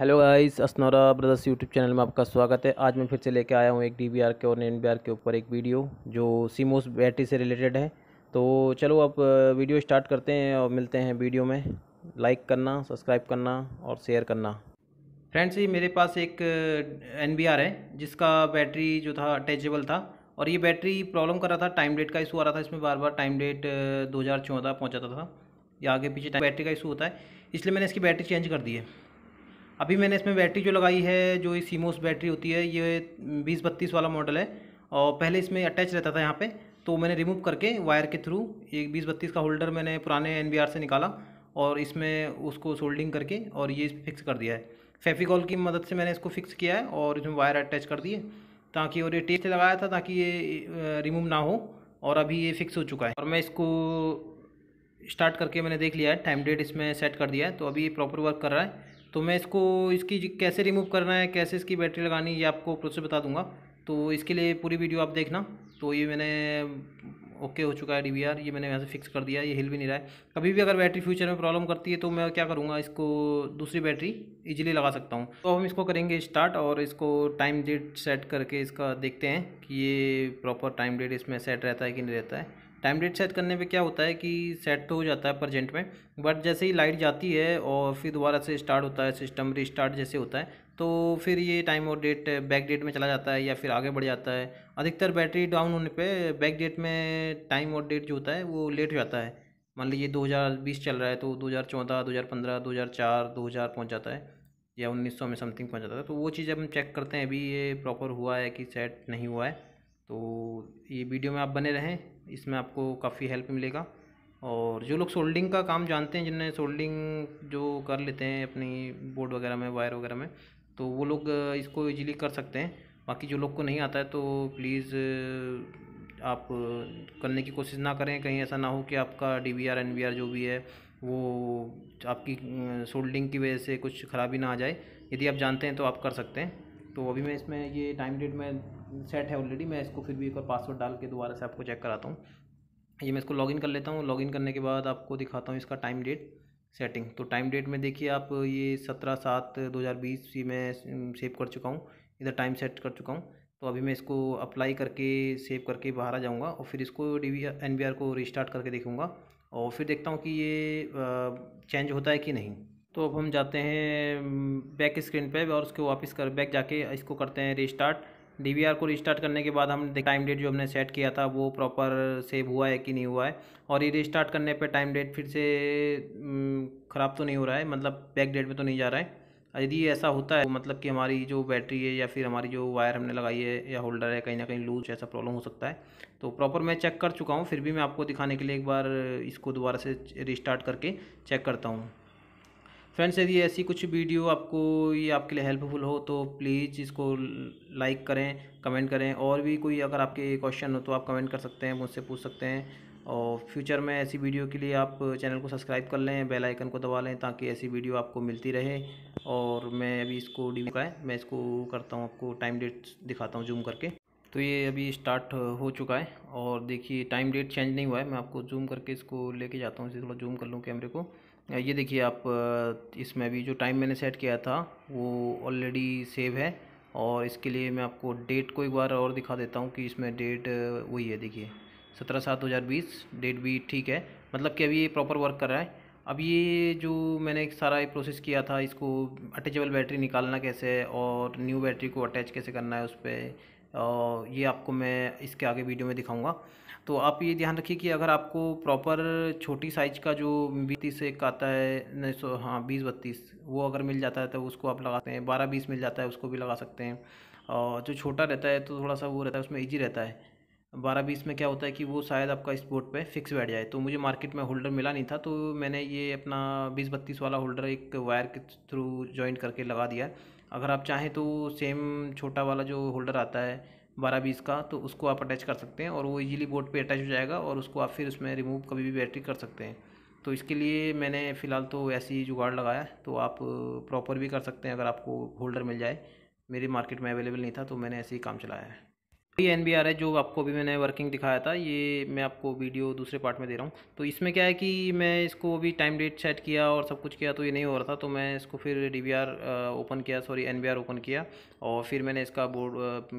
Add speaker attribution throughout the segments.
Speaker 1: hello guys Asnaura brothers YouTube channel में आपका स्वागत है आज मैं फिर से लेके आया हूँ एक डी के और एन के ऊपर एक वीडियो जो सीमोस बैटरी से रिलेटेड है तो चलो आप वीडियो स्टार्ट करते हैं और मिलते हैं वीडियो में लाइक करना सब्सक्राइब करना और शेयर करना फ्रेंड्स ये मेरे पास एक एन है जिसका बैटरी जो था अटैचेबल था और ये बैटरी प्रॉब्लम कर रहा था टाइम डेट का इशू आ रहा था इसमें बार बार टाइम डेट दो हज़ार पहुँचाता था या आगे पीछे बैटरी का इशू होता है इसलिए मैंने इसकी बैटरी चेंज कर दी है अभी मैंने इसमें बैटरी जो लगाई है जो ये सीमोस बैटरी होती है ये बीस बत्तीस वाला मॉडल है और पहले इसमें अटैच रहता था यहाँ पे तो मैंने रिमूव करके वायर के थ्रू एक बीस बत्तीस का होल्डर मैंने पुराने एन से निकाला और इसमें उसको सोल्डिंग करके और ये फिक्स कर दिया है फेफिकॉल की मदद से मैंने इसको फिक्स किया है और इसमें वायर अटैच कर दिए ताकि और ये टेप से लगाया था ताकि ये रिमूव ना हो और अभी ये फिक्स हो चुका है और मैं इसको स्टार्ट करके मैंने देख लिया है टाइम डेट इसमें सेट कर दिया है तो अभी ये प्रॉपर वर्क कर रहा है तो मैं इसको इसकी कैसे रिमूव करना है कैसे इसकी बैटरी लगानी ये आपको प्रोसेस बता दूंगा तो इसके लिए पूरी वीडियो आप देखना तो ये मैंने ओके हो चुका है डी ये मैंने यहाँ से फिक्स कर दिया ये हिल भी नहीं रहा है कभी भी अगर बैटरी फ्यूचर में प्रॉब्लम करती है तो मैं क्या करूँगा इसको दूसरी बैटरी इजीली लगा सकता हूँ तो हम इसको करेंगे स्टार्ट और इसको टाइम डेट सेट करके इसका देखते हैं कि ये प्रॉपर टाइम डेट इसमें सेट रहता है कि नहीं रहता है टाइम डेट सेट करने पे क्या होता है कि सेट तो हो जाता है प्रजेंट में बट जैसे ही लाइट जाती है और फिर दोबारा से स्टार्ट होता है सिस्टम रिस्टार्ट जैसे होता है तो फिर ये टाइम और डेट बैक डेट में चला जाता है या फिर आगे बढ़ जाता है अधिकतर बैटरी डाउन होने पे बैक डेट में टाइम और डेट जो होता है वो लेट हो जाता है मान लीजिए दो चल रहा है तो दो हज़ार चौदह दो हज़ार पंद्रह जाता है या सौ में समथिंग पहुँच जाता है तो वो चीज़ हम चेक करते हैं अभी ये प्रॉपर हुआ है कि सेट नहीं हुआ है तो ये वीडियो में आप बने रहें इसमें आपको काफ़ी हेल्प मिलेगा और जो लोग सोल्डिंग का काम जानते हैं जिन्हें सोल्डिंग जो कर लेते हैं अपनी बोर्ड वगैरह में वायर वगैरह में तो वो लोग इसको ईजिली कर सकते हैं बाकी जो लोग को नहीं आता है तो प्लीज़ आप करने की कोशिश ना करें कहीं ऐसा ना हो कि आपका D V R N V R जो भी है वो आपकी सोल्डिंग की वजह से कुछ खराबी ना आ जाए यदि आप जानते हैं तो आप कर सकते हैं तो अभी मैं इसमें ये टाइम डेट में सेट है ऑलरेडी मैं इसको फिर भी एक बार पासवर्ड डाल के दोबारा से आपको चेक कराता हूँ ये मैं इसको लॉगिन कर लेता हूँ लॉगिन करने के बाद आपको दिखाता हूँ इसका टाइम डेट सेटिंग तो टाइम डेट में देखिए आप ये सत्रह सात दो हज़ार बीस ये मैं सेव कर चुका हूँ इधर टाइम सेट कर चुका हूँ तो अभी मैं इसको अप्लाई करके सेव करके बाहर आ जाऊँगा और फिर इसको D V N B R को रिस्टार्ट करके देखूँगा और फिर देखता हूँ कि ये चेंज होता है कि नहीं तो अब हम जाते हैं बैक हम्म, स्क्रीन पे और उसके वापस कर बैक जाके इसको करते हैं रिस्टार्ट डी को रिस्टार्ट करने के बाद हम टाइम डेट जो हमने सेट किया था वो प्रॉपर सेव हुआ है कि नहीं हुआ है और ये रिस्टार्ट करने पे टाइम डेट फिर से हम्म, ख़राब तो नहीं हो रहा है मतलब बैक डेट पे तो नहीं जा रहा है यदि ऐसा होता है तो मतलब कि हमारी जो बैटरी है या फिर हमारी जो वायर हमने लगाई है या होल्डर है कहीं ना कहीं लूज ऐसा प्रॉब्लम हो सकता है तो प्रॉपर मैं चेक कर चुका हूँ फिर भी मैं आपको दिखाने के लिए एक बार इसको दोबारा से रिस्टार्ट करके चेक करता हूँ फ्रेंड्स यदि ऐसी कुछ वीडियो आपको ये आपके लिए हेल्पफुल हो तो प्लीज़ इसको लाइक करें कमेंट करें और भी कोई अगर आपके क्वेश्चन हो तो आप कमेंट कर सकते हैं मुझसे पूछ सकते हैं और फ्यूचर में ऐसी वीडियो के लिए आप चैनल को सब्सक्राइब कर लें बेल आइकन को दबा लें ताकि ऐसी वीडियो आपको मिलती रहे और मैं अभी इसको डी का है मैं इसको करता हूँ आपको टाइम डेट दिखाता हूँ जूम करके तो ये अभी स्टार्ट हो चुका है और देखिए टाइम डेट चेंज नहीं हुआ है मैं आपको जूम करके इसको लेके जाता हूँ इसे थोड़ा जूम कर लूँ कैमरे को ये देखिए आप इसमें भी जो टाइम मैंने सेट किया था वो ऑलरेडी सेव है और इसके लिए मैं आपको डेट को एक बार और दिखा देता हूँ कि इसमें डेट वही है देखिए सत्रह सात दो हज़ार बीस डेट भी ठीक है मतलब कि अभी ये प्रॉपर वर्क कर रहा है अब ये जो मैंने सारा प्रोसेस किया था इसको अटैचेबल बैटरी निकालना कैसे है और न्यू बैटरी को अटैच कैसे करना है उस पर ये आपको मैं इसके आगे वीडियो में दिखाऊँगा तो आप ये ध्यान रखिए कि अगर आपको प्रॉपर छोटी साइज का जो बीतीस एक आता है नहीं सौ हाँ बीस बत्तीस वो अगर मिल जाता है तो उसको आप लगाते हैं बारह बीस मिल जाता है उसको भी लगा सकते हैं और जो छोटा रहता है तो थोड़ा सा वो रहता है उसमें ईजी रहता है बारह बीस में क्या होता है कि वो शायद आपका इस बोर्ड पे फिक्स बैठ जाए तो मुझे मार्केट में होल्डर मिला नहीं था तो मैंने ये अपना बीस बत्तीस वाला होल्डर एक वायर के थ्रू जॉइंट करके लगा दिया अगर आप चाहें तो सेम छोटा वाला जो होल्डर आता है बारह बीस का तो उसको आप अटैच कर सकते हैं और वो इजीली बोर्ड पे अटैच हो जाएगा और उसको आप फिर उसमें रिमूव कभी भी बैटरी कर सकते हैं तो इसके लिए मैंने फ़िलहाल तो ऐसे ही जुगाड़ लगाया तो आप प्रॉपर भी कर सकते हैं अगर आपको होल्डर मिल जाए मेरे मार्केट में अवेलेबल नहीं था तो मैंने ऐसे ही काम चलाया है तो ये एन बी आर है जो आपको अभी मैंने वर्किंग दिखाया था ये मैं आपको वीडियो दूसरे पार्ट में दे रहा हूँ तो इसमें क्या है कि मैं इसको अभी टाइम डेट सेट किया और सब कुछ किया तो ये नहीं हो रहा था तो मैं इसको फिर डी बी आर ओपन किया sorry N B R open किया और फिर मैंने इसका बोर्ड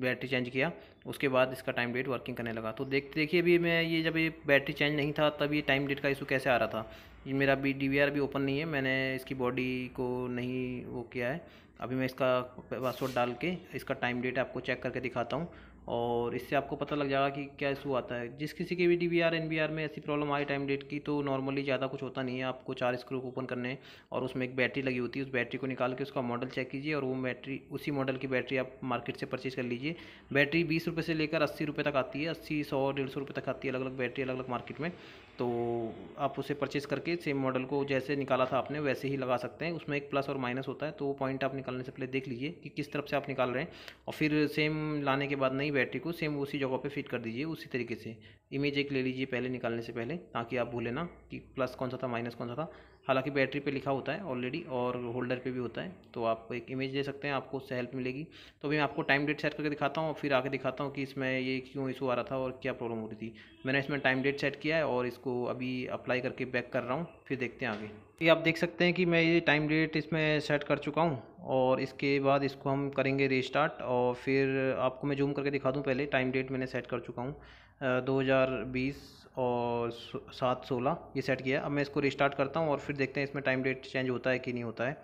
Speaker 1: बैटरी चेंज किया उसके बाद इसका टाइम डेट वर्किंग करने लगा तो देखते देखिए अभी मैं ये जब ये बैटरी चेंज नहीं था तब ये टाइम डेट का इशू कैसे आ रहा था ये मेरा अभी डी भी ओपन नहीं है मैंने इसकी बॉडी को नहीं वो किया है अभी मैं इसका पासवर्ड डाल के इसका टाइम डेट आपको चेक करके दिखाता हूँ और इससे आपको पता लग जाएगा कि क्या इशू आता है जिस किसी के भी डी बी आर में ऐसी प्रॉब्लम आई टाइम डेट की तो नॉर्मली ज़्यादा कुछ होता नहीं है आपको चार स्क्रू ओपन करने और उसमें एक बैटरी लगी होती है उस बैटरी को निकाल के उसका मॉडल चेक कीजिए और वो बैटरी उसी मॉडल की बैटरी आप मार्केट से परचेज कर लीजिए बैटरी बीस रुपये से लेकर अस्सी रुपये तक आती है अस्सी सौ डेढ़ सौ रुपये तक आती है अलग अलग बैटरी अलग अलग मार्केट में तो आप उसे परचेज करके सेम मॉडल को जैसे निकाला था आपने वैसे ही लगा सकते हैं उसमें एक प्लस और माइनस होता है तो वो पॉइंट आप निकालने से पहले देख लीजिए कि किस तरफ से आप निकाल रहे हैं और फिर सेम लाने के बाद नई बैटरी को सेम उसी जगह पर फिट कर दीजिए उसी तरीके से इमेज एक ले लीजिए पहले निकालने से पहले ताकि आप भूलें ना कि प्लस कौन सा था माइनस कौन सा था हालांकि बैटरी पे लिखा होता है ऑलरेडी और होल्डर पे भी होता है तो आप एक इमेज दे सकते हैं आपको उससे हेल्प मिलेगी तो अभी मैं आपको टाइम डेट सेट करके दिखाता हूँ और फिर आके दिखाता हूँ कि इसमें ये क्यों इशू आ रहा था और क्या प्रॉब्लम हो रही थी मैंने इसमें टाइम डेट सेट किया है और इसको अभी अप्लाई करके बैक कर रहा हूँ फिर देखते हैं आगे ये आप देख सकते हैं कि मैं ये टाइम डेट इसमें सेट कर चुका हूँ और इसके बाद इसको हम करेंगे रिस्टार्ट और फिर आपको मैं जूम करके दिखा दूँ पहले टाइम डेट मैंने सेट कर चुका हूँ दो हज़ार बीस और सात सोलह ये सेट किया है अब मैं इसको रिस्टार्ट करता हूँ और फिर देखते हैं इसमें टाइम डेट चेंज होता है कि नहीं होता है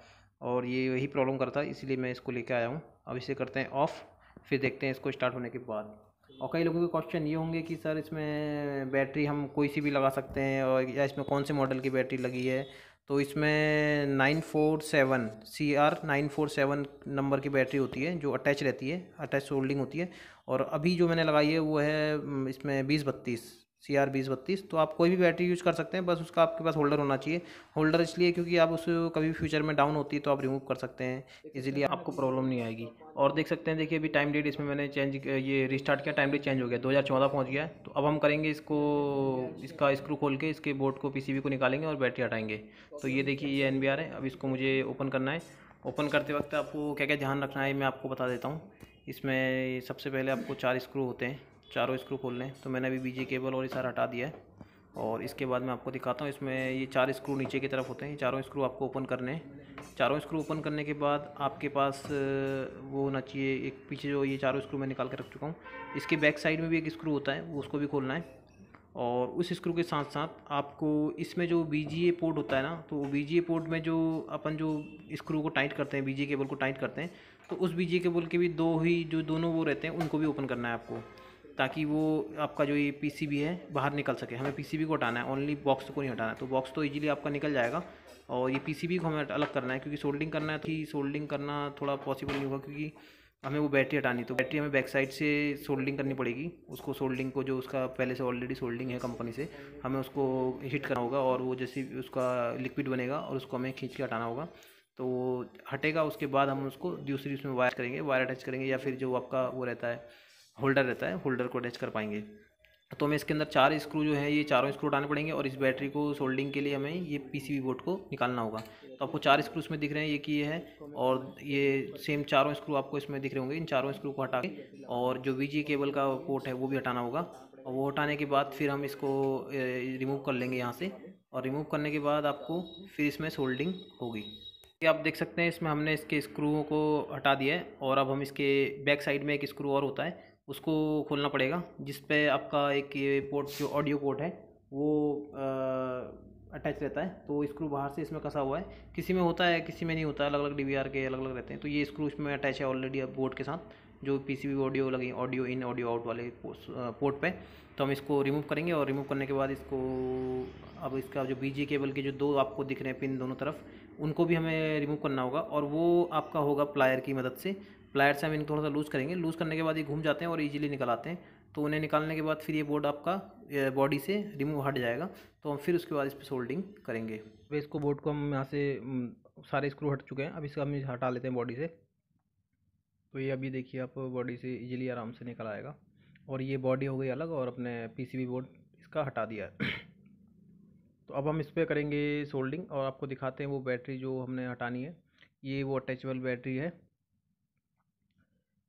Speaker 1: और ये यही प्रॉब्लम करता है इसीलिए मैं इसको लेके आया हूँ अब इसे करते हैं ऑफ़ फिर देखते हैं इसको स्टार्ट होने के बाद और कई लोगों के क्वेश्चन ये होंगे कि सर इसमें बैटरी हम कोई सी भी लगा सकते हैं और या इसमें कौन से मॉडल की बैटरी लगी है तो इसमें nine four seven C R nine four seven number की बैटरी होती है जो अटैच रहती है अटैच होल्डिंग होती है और अभी जो मैंने लगाई है वो है इसमें बीस बत्तीस सी आर बीस बत्तीस तो आप कोई भी बैटरी यूज़ कर सकते हैं बस उसका आपके पास होल्डर होना चाहिए होल्डर इसलिए क्योंकि आप उस कभी फ्यूचर में डाउन होती है तो आप रिमूव कर सकते हैं इजीली आपको प्रॉब्लम नहीं आएगी और देख सकते हैं देखिए अभी टाइम डेट इसमें मैंने चेंज ये रिस्टार्ट किया टाइम डेट चेंज हो गया दो हज़ार चौदह पहुँच गया तो अब हम करेंगे इसको इसका स्क्रू खोल के इसके बोर्ड को पी को निकालेंगे और बैटरी हटाएंगे तो ये देखिए ये एन है अब इसको मुझे ओपन करना है ओपन करते वक्त आपको क्या क्या ध्यान रखना है मैं आपको बता देता हूँ इसमें सबसे पहले आपको चार स्क्रू होते हैं चारों स्क्रू खोल लें तो मैंने अभी बीजे केबल और ये सारा हटा दिया है और इसके बाद मैं आपको दिखाता हूँ इसमें ये चार स्क्रू नीचे की तरफ होते हैं चारों स्क्रू आपको ओपन करने हैं चारों स्क्रू ओपन करने के बाद आपके पास वो होना चाहिए एक पीछे जो ये चारों स्क्रू मैं निकाल के रख चुका हूँ इसके बैक साइड में भी एक स्क्रू होता है वो उसको भी खोलना है और उस स्क्रू के साथ साथ आपको इसमें जो बी पोर्ट होता है ना तो वो बी पोर्ट में जो अपन जो स्क्रू को टाइट करते हैं बी केबल को टाइट करते हैं तो उस बी केबल के भी दो ही जो दोनों वो रहते हैं उनको भी ओपन करना है आपको ताकि वो आपका जो ये पीसीबी है बाहर निकल सके हमें पीसीबी को हटाना है ओनली बॉक्स को नहीं हटाना है तो बॉक्स तो ईजिली आपका निकल जाएगा और ये पीसीबी को हमें अलग करना है क्योंकि सोल्डिंग करना है तो सोल्डिंग करना थोड़ा पॉसिबल नहीं होगा क्योंकि हमें वो बैटरी हटानी तो बैटरी हमें बैक साइड से सोल्डिंग करनी पड़ेगी उसको सोल्डिंग को जो उसका पहले से ऑलरेडी सोल्डिंग है कंपनी से हमें उसको हीट करना होगा और वो जैसे उसका लिक्विड बनेगा और उसको हमें खींच के हटाना होगा तो वो हटेगा उसके बाद हम उसको दूसरी उसमें वायर करेंगे वायर अटैच करेंगे या फिर जो आपका वो रहता है होल्डर रहता है होल्डर को अटैच कर पाएंगे तो हमें इसके अंदर चार स्क्रू जो है ये चारों स्क्रू उठाने पड़ेंगे और इस बैटरी को सोल्डिंग के लिए हमें ये पीसीबी बोर्ड को निकालना होगा तो आपको चार स्क्रू इसमें दिख रहे हैं ये की है और ये सेम चारों स्क्रू आपको इसमें दिख रहे होंगे इन चारों स्क्रू को हटा के और जो वीजी केबल का पोर्ट है वो भी हटाना होगा और वो हटाने के बाद फिर हम इसको रिमूव कर लेंगे यहाँ से और रिमूव करने के बाद आपको फिर इसमें सोल्डिंग होगी ये आप देख सकते हैं इसमें हमने इसके स्क्रूओं को हटा दिया है और अब हम इसके बैक साइड में एक स्क्रू और होता है उसको खोलना पड़ेगा जिस पे आपका एक ये पोर्ट जो ऑडियो पोर्ट है वो अटैच रहता है तो स्क्रू बाहर से इसमें कसा हुआ है किसी में होता है किसी में नहीं होता अलग अलग डी के अलग अलग रहते हैं तो ये स्क्रू इसमें अटैच है ऑलरेडी अब बोर्ड के साथ जो पी सी ऑडियो लगे ऑडियो इन ऑडियो आउट वाले पोर्ट पे तो हम इसको रिमूव करेंगे और रिमूव करने के बाद इसको अब इसका जो बीजी केबल के जो दो आपको दिख रहे हैं पिन दोनों तरफ उनको भी हमें रिमूव करना होगा और वो आपका होगा प्लायर की मदद से प्लायर से हम इनको थोड़ा सा लूज़ करेंगे लूज़ करने के बाद ये घूम जाते हैं और ईजिली निकल आते हैं तो उन्हें निकालने के बाद फिर ये बोर्ड आपका बॉडी से रिमूव हट जाएगा तो हम फिर उसके बाद इस पर सोल्डिंग करेंगे अब इसको बोर्ड को हम यहाँ से सारे स्क्रू हट चुके हैं अब इसका हम हटा लेते हैं बॉडी से तो ये अभी देखिए आप बॉडी से ईजिली आराम से निकल आएगा और ये बॉडी हो गई अलग और अपने पीसीबी बोर्ड इसका हटा दिया है तो अब हम इस पर करेंगे सोल्डिंग और आपको दिखाते हैं वो बैटरी जो हमने हटानी है ये वो अटैचबल बैटरी है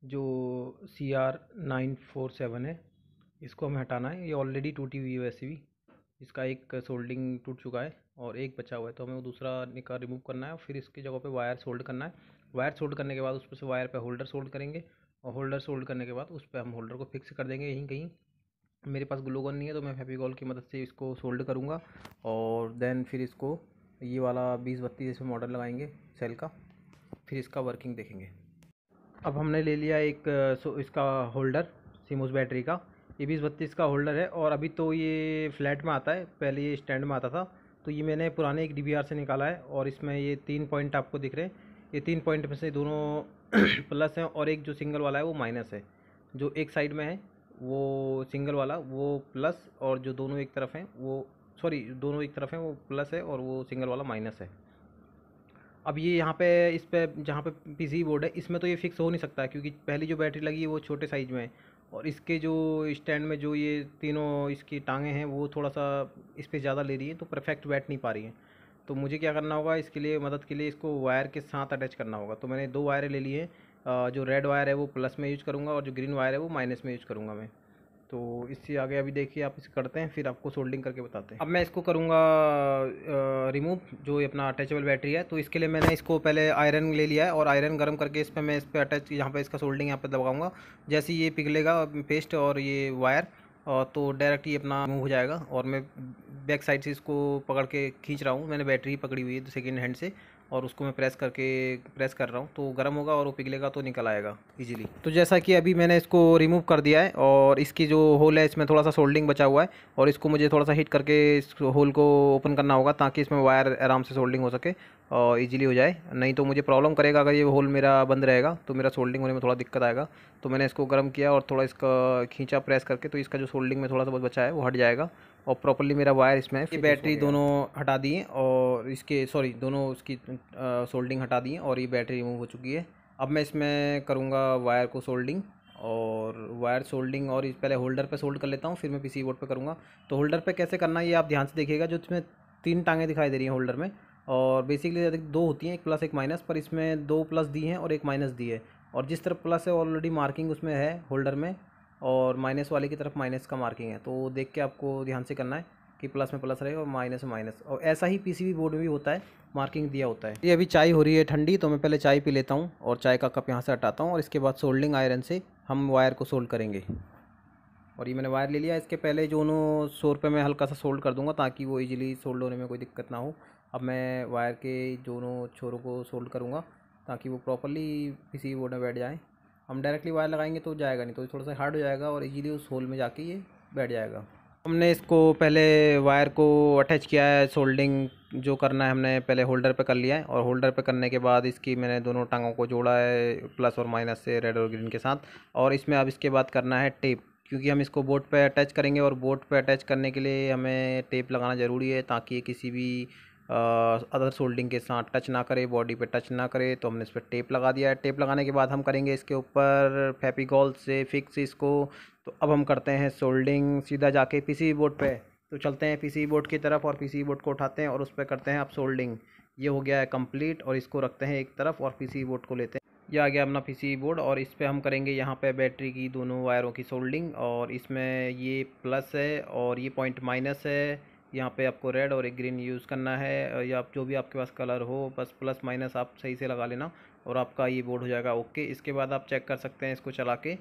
Speaker 1: जो C R nine four seven है इसको हमें हटाना है ये ऑलरेडी टूटी हुई है वैसे भी इसका एक सोल्डिंग टूट चुका है और एक बचा हुआ है तो हमें दूसरा निका रिमूव करना है और फिर इसकी जगह पे वायर सोल्ड करना है वायर सोल्ड करने के बाद उस पर से वायर पे होल्डर सोल्ड करेंगे और होल्डर सोल्ड करने के बाद उस पर हम होल्डर को फिक्स कर देंगे यहीं कहीं मेरे पास ग्लूगन नहीं है तो मैं फेविकॉल की मदद से इसको सोल्ड करूँगा और देन फिर इसको ये वाला बीस बत्तीस इसमें मॉडल लगाएंगे सेल का फिर इसका वर्किंग देखेंगे अब हमने ले लिया एक सो इसका होल्डर सीमोस बैटरी का ये बीस बत्तीस का होल्डर है और अभी तो ये फ्लैट में आता है पहले ये स्टैंड में आता था तो ये मैंने पुराने एक डी से निकाला है और इसमें ये तीन पॉइंट आपको दिख रहे हैं ये तीन पॉइंट में से दोनों प्लस हैं और एक जो सिंगल वाला है वो माइनस है जो एक साइड में है वो सिंगल वाला वो प्लस और जो दोनों एक तरफ हैं वो सॉरी दोनों एक तरफ हैं वो प्लस है और वो सिंगल वाला माइनस है अब ये यहाँ पे इस पर जहाँ पे पीसी बोर्ड है इसमें तो ये फिक्स हो नहीं सकता क्योंकि पहली जो बैटरी लगी है वो छोटे साइज़ में है और इसके जो स्टैंड में जो ये तीनों इसकी टांगे हैं वो थोड़ा सा इस पर ज़्यादा ले रही है तो परफेक्ट बैठ नहीं पा रही है तो मुझे क्या करना होगा इसके लिए मदद के लिए इसको वायर के साथ अटैच करना होगा तो मैंने दो वायरें ले ली हैं जो रेड वायर है वो प्लस में यूज़ करूँगा और जो ग्रीन वायर है वो माइनस में यूज़ करूँगा मैं तो इससे आगे अभी देखिए आप इसे करते हैं फिर आपको सोल्डिंग करके बताते हैं अब मैं इसको करूँगा रिमूव जो अपना अटैचेबल बैटरी है तो इसके लिए मैंने इसको पहले आयरन ले लिया है और आयरन गर्म करके इस पर मैं इस पर अटैच यहाँ पर इसका सोल्डिंग यहाँ पर दबाऊँगा जैसे ये पिघलेगा पेस्ट और ये वायर तो डायरेक्ट ये अपना मूव हो जाएगा और मैं बैक साइड से इसको पकड़ के खींच रहा हूँ मैंने बैटरी पकड़ी हुई है सेकेंड हैंड से और उसको मैं प्रेस करके प्रेस कर रहा हूँ तो गर्म होगा और वो पिघलेगा तो निकल आएगा इजीली तो जैसा कि अभी मैंने इसको रिमूव कर दिया है और इसकी जो होल है इसमें थोड़ा सा सोल्डिंग बचा हुआ है और इसको मुझे थोड़ा सा हीट करके इस होल को ओपन करना होगा ताकि इसमें वायर आराम से सोल्डिंग हो सके और ईजिली हो जाए नहीं तो मुझे प्रॉब्लम करेगा अगर ये होल मेरा बंद रहेगा तो मेरा सोल्डिंग होने में थोड़ा दिक्कत आएगा तो मैंने इसको गर्म किया और थोड़ा इसका खींचा प्रेस करके तो इसका जो सोल्डिंग में थोड़ा सा बहुत बचा है वो हट जाएगा और प्रॉपरली मेरा वायर इसमें ये बैटरी दोनों हटा दिए और इसके सॉरी दोनों उसकी सोल्डिंग हटा दिए और ये बैटरी रिमूव हो चुकी है अब मैं इसमें करूँगा वायर को सोल्डिंग और वायर सोल्डिंग और इस पहले होल्डर पे सोल्ड कर लेता हूँ फिर मैं पीसी बोर्ड पे करूँगा तो होल्डर पे कैसे करना ये आप ध्यान से देखिएगा जो इसमें तीन टांगे दिखाई दे रही हैं होल्डर में और बेसिकली दो होती हैं एक प्लस एक माइनस पर इसमें दो प्लस दी हैं और एक माइनस दी है और जिस तरफ प्लस है ऑलरेडी मार्किंग उसमें है होल्डर में और माइनस वाले की तरफ माइनस का मार्किंग है तो देख के आपको ध्यान से करना है कि प्लस में प्लस रहे और माइनस में माइनस और ऐसा ही पीसीबी बोर्ड में भी होता है मार्किंग दिया होता है ये अभी चाय हो रही है ठंडी तो मैं पहले चाय पी लेता हूँ और चाय का कप यहाँ से हटाता हूँ और इसके बाद सोल्डिंग आयरन से हम वायर को सोल्ड करेंगे और ये मैंने वायर ले लिया इसके पहले जो उन्होंने सौ रुपये में हल्का सा सोल्ड कर दूँगा ताकि वो ईजिली सोल्ड होने में कोई दिक्कत ना हो अब मैं वायर के दोनों छोरों को सोल्ड करूँगा ताकि वो प्रॉपरली किसी बोर्ड में बैठ जाएँ हम डायरेक्टली वायर लगाएंगे तो जाएगा नहीं तो थोड़ा सा हार्ड हो जाएगा और इजीली उस होल में जाके ये बैठ जाएगा हमने इसको पहले वायर को अटैच किया है सोल्डिंग जो करना है हमने पहले होल्डर पे कर लिया है और होल्डर पे करने के बाद इसकी मैंने दोनों टांगों को जोड़ा है प्लस और माइनस से रेड और ग्रीन के साथ और इसमें अब इसके बाद करना है टेप क्योंकि हम इसको बोर्ड पर अटैच करेंगे और बोर्ड पर अटैच करने के लिए हमें टेप लगाना ज़रूरी है ताकि किसी भी अदर सोल्डिंग के साथ टच ना करे बॉडी पे टच ना करे तो हमने इस पर टेप लगा दिया है टेप लगाने के बाद हम करेंगे इसके ऊपर फेपिकॉल से फिक्स इसको तो अब हम करते हैं सोल्डिंग सीधा जाके पी बोर्ड पर तो चलते हैं पी बोर्ड e की तरफ और पी बोर्ड e को उठाते हैं और उस पर करते हैं आप सोल्डिंग ये हो गया है कम्प्लीट और इसको रखते हैं एक तरफ और पी बोर्ड e को लेते हैं यह आ गया अपना पी बोर्ड और इस पर हम करेंगे यहाँ पे बैटरी की दोनों वायरों की सोल्डिंग और इसमें ये प्लस है और ये पॉइंट माइनस है यहाँ पे आपको रेड और एक ग्रीन यूज़ करना है या आप जो भी आपके पास कलर हो बस प्लस माइनस आप सही से लगा लेना और आपका ये बोर्ड हो जाएगा ओके इसके बाद आप चेक कर सकते हैं इसको चला के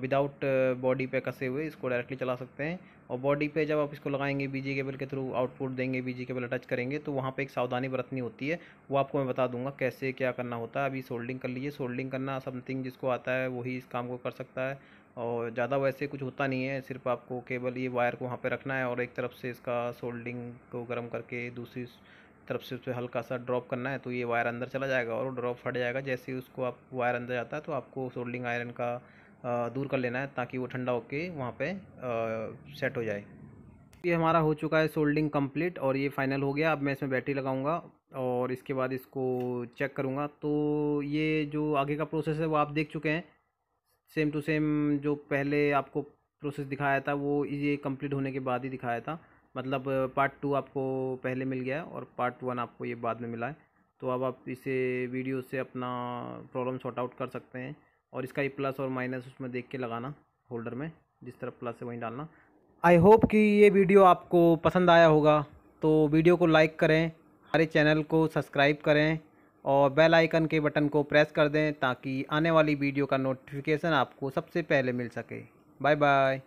Speaker 1: विदाउट बॉडी पे कसे हुए इसको डायरेक्टली चला सकते हैं और बॉडी पे जब आप इसको लगाएंगे बीजी केबल के थ्रू आउटपुट देंगे बीजी केबल अटैच करेंगे तो वहाँ पे एक सावधानी बरतनी होती है वो आपको मैं बता दूंगा कैसे क्या करना होता है अभी सोल्डिंग कर लीजिए सोल्डिंग करना समथिंग जिसको आता है वही इस काम को कर सकता है और ज़्यादा वैसे कुछ होता नहीं है सिर्फ आपको केवल ये वायर को वहाँ पे रखना है और एक तरफ से इसका सोल्डिंग को गर्म करके दूसरी तरफ से उस पर हल्का सा ड्रॉप करना है तो ये वायर अंदर चला जाएगा और ड्रॉप फट जाएगा जैसे ही उसको आप वायर अंदर जाता है तो आपको सोल्डिंग आयरन का दूर कर लेना है ताकि वो ठंडा होकर वहाँ पर सेट हो जाए ये हमारा हो चुका है सोल्डिंग कम्प्लीट और ये फाइनल हो गया अब मैं इसमें बैटरी लगाऊँगा और इसके बाद इसको चेक करूँगा तो ये जो आगे का प्रोसेस है वो आप देख चुके हैं सेम टू सेम जो पहले आपको प्रोसेस दिखाया था वो ये कंप्लीट होने के बाद ही दिखाया था मतलब पार्ट टू आपको पहले मिल गया और पार्ट वन आपको ये बाद में मिला है तो अब आप इसे वीडियो से अपना प्रॉब्लम सॉर्ट आउट कर सकते हैं और इसका ये प्लस और माइनस उसमें देख के लगाना होल्डर में जिस तरफ प्लस है वहीं डालना आई होप कि ये वीडियो आपको पसंद आया होगा तो वीडियो को लाइक करें हमारे चैनल को सब्सक्राइब करें और बेल आइकन के बटन को प्रेस कर दें ताकि आने वाली वीडियो का नोटिफिकेशन आपको सबसे पहले मिल सके बाय बाय